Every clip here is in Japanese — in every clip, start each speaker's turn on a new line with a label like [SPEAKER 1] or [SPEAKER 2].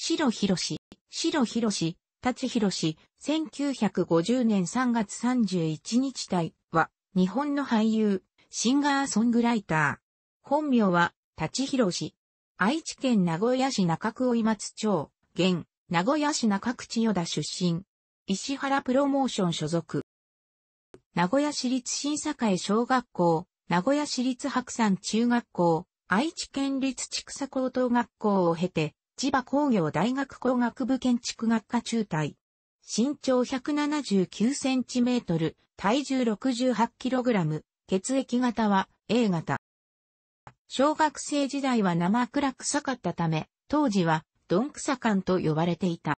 [SPEAKER 1] 白博士、白博士、立博士、1950年3月31日体は、日本の俳優、シンガーソングライター。本名は、立博士。愛知県名古屋市中区今松町、現、名古屋市中区千代田出身。石原プロモーション所属。名古屋市立新栄小学校、名古屋市立白山中学校、愛知県立畜佐高等学校を経て、千葉工業大学工学部建築学科中退。身長179センチメートル、体重68キログラム、血液型は A 型。小学生時代は生暗く臭かったため、当時はドンクサカンと呼ばれていた。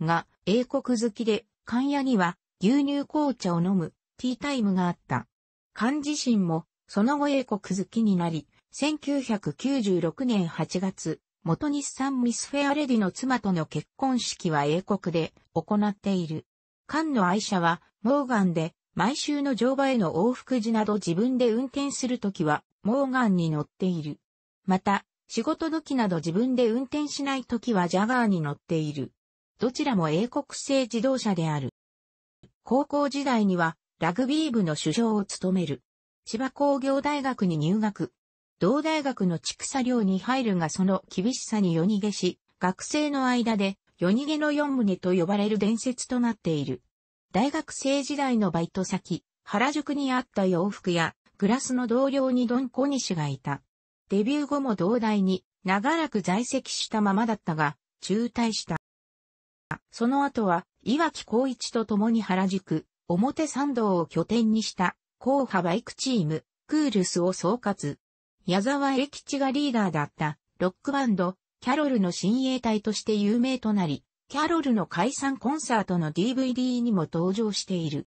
[SPEAKER 1] が、英国好きで、缶屋には牛乳紅茶を飲むティータイムがあった。缶自身もその後英国好きになり、1996年8月、元日産ミスフェアレディの妻との結婚式は英国で行っている。カンの愛車はモーガンで毎週の乗馬への往復時など自分で運転するときはモーガンに乗っている。また、仕事時など自分で運転しないときはジャガーに乗っている。どちらも英国製自動車である。高校時代にはラグビー部の首相を務める。千葉工業大学に入学。同大学の畜産寮に入るがその厳しさに夜逃げし、学生の間で夜逃げの四棟と呼ばれる伝説となっている。大学生時代のバイト先、原宿にあった洋服やグラスの同僚にドンコニシがいた。デビュー後も同大に長らく在籍したままだったが、中退した。その後は、岩木光一と共に原宿、表参道を拠点にした、硬派バイクチーム、クールスを総括。矢沢永吉がリーダーだったロックバンド、キャロルの親衛隊として有名となり、キャロルの解散コンサートの DVD にも登場している。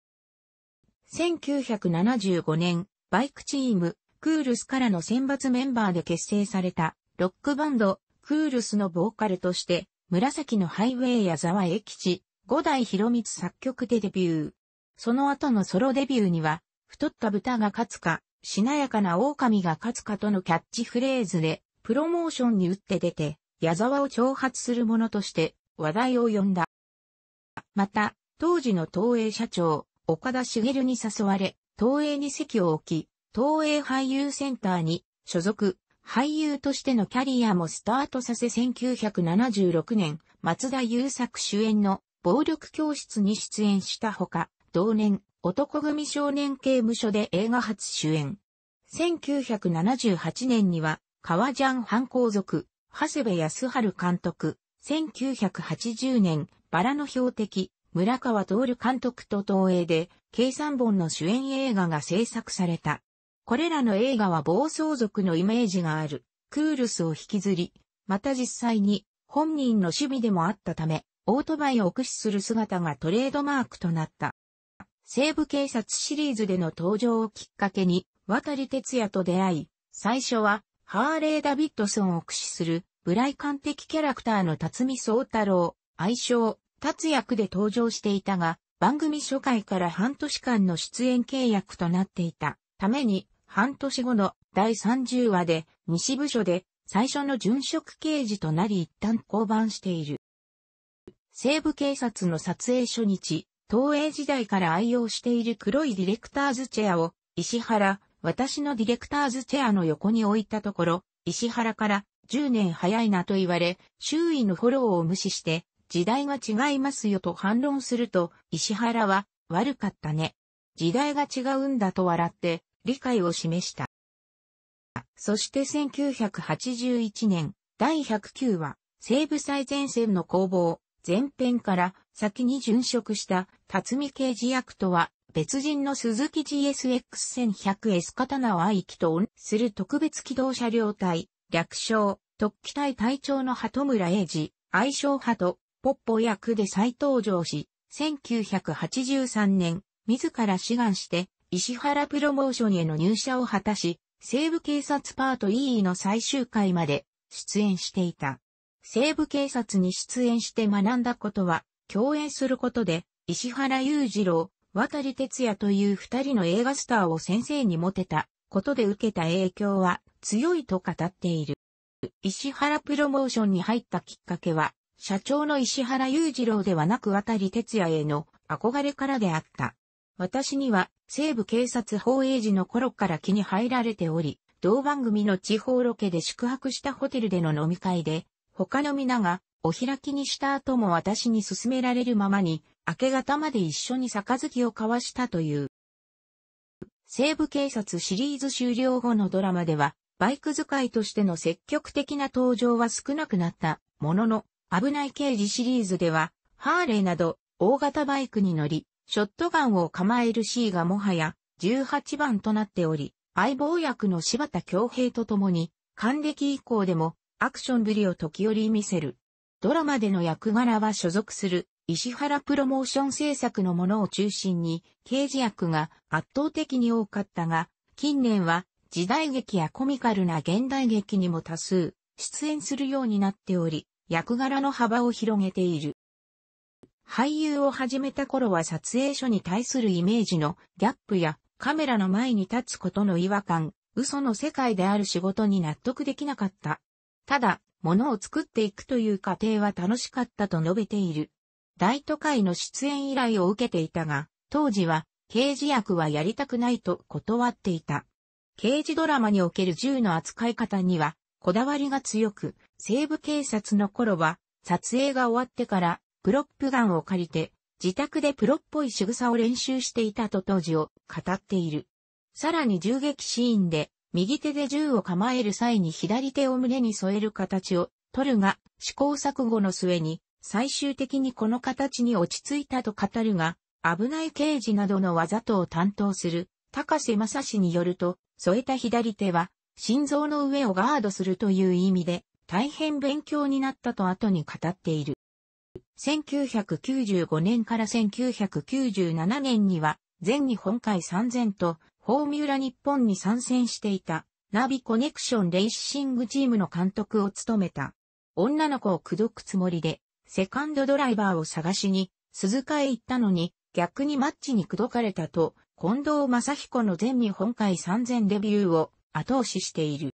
[SPEAKER 1] 1975年、バイクチーム、クールスからの選抜メンバーで結成された、ロックバンド、クールスのボーカルとして、紫のハイウェイ矢沢永吉、五代博光作曲でデビュー。その後のソロデビューには、太った豚が勝つか、しなやかな狼が勝つかとのキャッチフレーズで、プロモーションに打って出て、矢沢を挑発するものとして話題を呼んだ。また、当時の東映社長、岡田茂に誘われ、東映に席を置き、東映俳優センターに所属、俳優としてのキャリアもスタートさせ1976年、松田優作主演の暴力教室に出演したほか、同年、男組少年刑務所で映画初主演。1978年には、革ジャン犯行族、長谷部康春監督、1980年、バラの標的、村川徹監督と東映で、計3本の主演映画が制作された。これらの映画は暴走族のイメージがある、クールスを引きずり、また実際に本人の趣味でもあったため、オートバイを駆使する姿がトレードマークとなった。西部警察シリーズでの登場をきっかけに、渡哲也と出会い、最初は、ハーレー・ダビッドソンを駆使する、ブライカン的キャラクターの辰巳宗太郎、愛称、達役で登場していたが、番組初回から半年間の出演契約となっていたために、半年後の第30話で、西部署で最初の殉職刑事となり一旦降板している。西部警察の撮影初日、東映時代から愛用している黒いディレクターズチェアを、石原、私のディレクターズチェアの横に置いたところ、石原から10年早いなと言われ、周囲のフォローを無視して、時代が違いますよと反論すると、石原は、悪かったね。時代が違うんだと笑って、理解を示した。そして1981年、第109話、西部最前線の攻防、前編から先に殉職した辰巳刑事役とは、別人の鈴木 GSX1100 S 刀を愛機とんする特別機動車両隊、略称、特機隊隊長の鳩村英二、愛称派と、ポッポ役で再登場し、1983年、自ら志願して、石原プロモーションへの入社を果たし、西部警察パート EE の最終回まで出演していた。西部警察に出演して学んだことは、共演することで、石原裕次郎、渡哲也という二人の映画スターを先生にモテたことで受けた影響は強いと語っている。石原プロモーションに入ったきっかけは、社長の石原裕次郎ではなく渡哲也への憧れからであった。私には西部警察法映時の頃から気に入られており、同番組の地方ロケで宿泊したホテルでの飲み会で、他の皆がお開きにした後も私に勧められるままに、明け方まで一緒に杯を交わしたという。西部警察シリーズ終了後のドラマでは、バイク使いとしての積極的な登場は少なくなったものの、危ない刑事シリーズでは、ハーレーなど大型バイクに乗り、ショットガンを構える C がもはや18番となっており、相棒役の柴田恭平と共に、還暦以降でもアクションぶりを時折見せる。ドラマでの役柄は所属する石原プロモーション制作のものを中心に、刑事役が圧倒的に多かったが、近年は時代劇やコミカルな現代劇にも多数出演するようになっており、役柄の幅を広げている。俳優を始めた頃は撮影所に対するイメージのギャップやカメラの前に立つことの違和感、嘘の世界である仕事に納得できなかった。ただ、ものを作っていくという過程は楽しかったと述べている。大都会の出演依頼を受けていたが、当時は刑事役はやりたくないと断っていた。刑事ドラマにおける銃の扱い方にはこだわりが強く、西部警察の頃は撮影が終わってからプロップガンを借りて自宅でプロっぽい仕草を練習していたと当時を語っている。さらに銃撃シーンで右手で銃を構える際に左手を胸に添える形を取るが、試行錯誤の末に、最終的にこの形に落ち着いたと語るが、危ない刑事などの技とを担当する、高瀬正史によると、添えた左手は、心臓の上をガードするという意味で、大変勉強になったと後に語っている。1995年から1997年には、全日本海3000とフォーミュラ日本に参戦していた、ナビコネクションレーシングチームの監督を務めた。女の子を口説くつもりで、セカンドドライバーを探しに、鈴鹿へ行ったのに、逆にマッチに口説かれたと、近藤正彦の全日本海参戦デビューを後押ししている。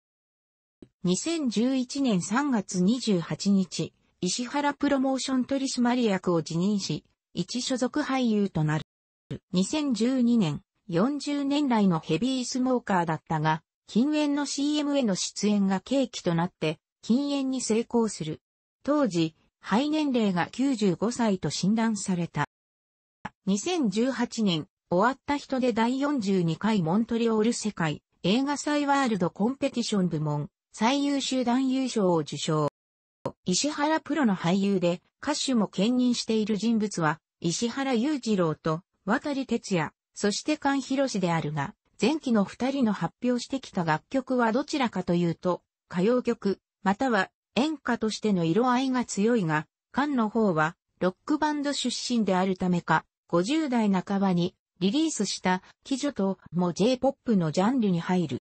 [SPEAKER 1] 2011年3月28日、石原プロモーション取締役を辞任し、一所属俳優となる。2012年、40年来のヘビースモーカーだったが、禁煙の CM への出演が契機となって、禁煙に成功する。当時、肺年齢が95歳と診断された。2018年、終わった人で第42回モントリオール世界映画祭ワールドコンペティション部門最優秀男優賞を受賞。石原プロの俳優で歌手も兼任している人物は石原裕次郎と渡哲也、そして菅博士であるが、前期の二人の発表してきた楽曲はどちらかというと、歌謡曲、または演歌としての色合いが強いが、菅の方はロックバンド出身であるためか、50代半ばにリリースした騎女とも J-POP のジャンルに入る。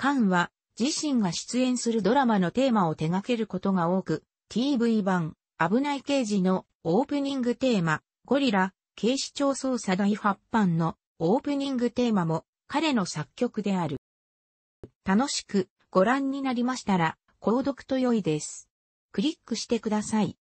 [SPEAKER 1] 菅は自身が出演するドラマのテーマを手掛けることが多く、TV 版、危ない刑事のオープニングテーマ、ゴリラ、警視庁捜査第8版のオープニングテーマも彼の作曲である。楽しくご覧になりましたら、購読と良いです。クリックしてください。